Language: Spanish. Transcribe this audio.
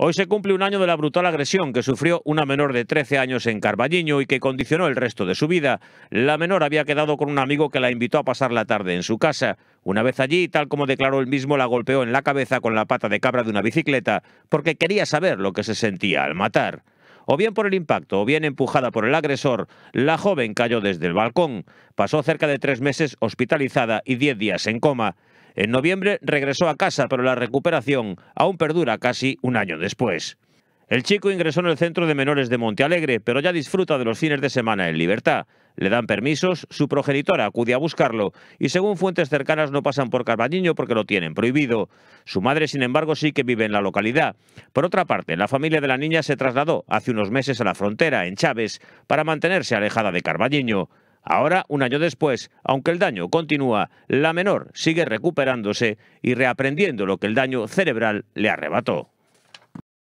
Hoy se cumple un año de la brutal agresión que sufrió una menor de 13 años en Carballiño y que condicionó el resto de su vida. La menor había quedado con un amigo que la invitó a pasar la tarde en su casa. Una vez allí, tal como declaró él mismo, la golpeó en la cabeza con la pata de cabra de una bicicleta porque quería saber lo que se sentía al matar. O bien por el impacto o bien empujada por el agresor, la joven cayó desde el balcón. Pasó cerca de tres meses hospitalizada y diez días en coma. En noviembre regresó a casa, pero la recuperación aún perdura casi un año después. El chico ingresó en el centro de menores de Montealegre, pero ya disfruta de los fines de semana en libertad. Le dan permisos, su progenitora acude a buscarlo y según fuentes cercanas no pasan por Carballiño porque lo tienen prohibido. Su madre, sin embargo, sí que vive en la localidad. Por otra parte, la familia de la niña se trasladó hace unos meses a la frontera, en Chávez, para mantenerse alejada de Carballiño. Ahora, un año después, aunque el daño continúa, la menor sigue recuperándose y reaprendiendo lo que el daño cerebral le arrebató.